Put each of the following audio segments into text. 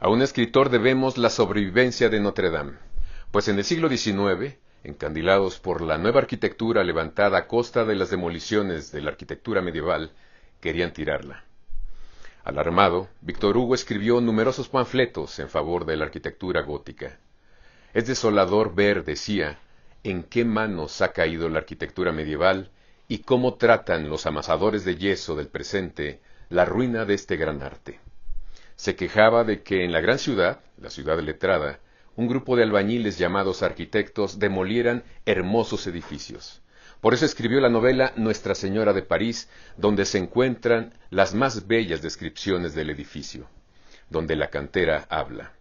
A un escritor debemos la sobrevivencia de Notre Dame, pues en el siglo XIX, encandilados por la nueva arquitectura levantada a costa de las demoliciones de la arquitectura medieval, querían tirarla. Alarmado, Víctor Hugo escribió numerosos panfletos en favor de la arquitectura gótica. Es desolador ver, decía, en qué manos ha caído la arquitectura medieval y cómo tratan los amasadores de yeso del presente la ruina de este gran arte se quejaba de que en la gran ciudad, la ciudad letrada, un grupo de albañiles llamados arquitectos demolieran hermosos edificios. Por eso escribió la novela Nuestra Señora de París, donde se encuentran las más bellas descripciones del edificio, donde la cantera habla.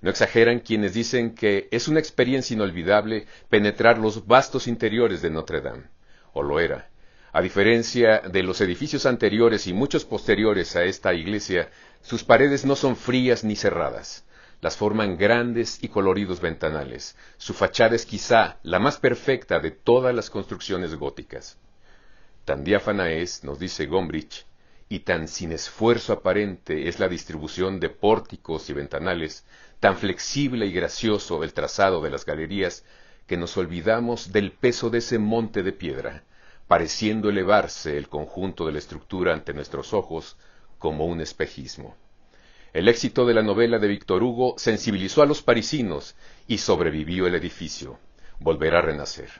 No exageran quienes dicen que es una experiencia inolvidable penetrar los vastos interiores de Notre Dame, o lo era, a diferencia de los edificios anteriores y muchos posteriores a esta iglesia, sus paredes no son frías ni cerradas. Las forman grandes y coloridos ventanales. Su fachada es quizá la más perfecta de todas las construcciones góticas. Tan diáfana es, nos dice Gombrich, y tan sin esfuerzo aparente es la distribución de pórticos y ventanales, tan flexible y gracioso el trazado de las galerías, que nos olvidamos del peso de ese monte de piedra, pareciendo elevarse el conjunto de la estructura ante nuestros ojos como un espejismo. El éxito de la novela de Víctor Hugo sensibilizó a los parisinos y sobrevivió el edificio. Volverá a renacer.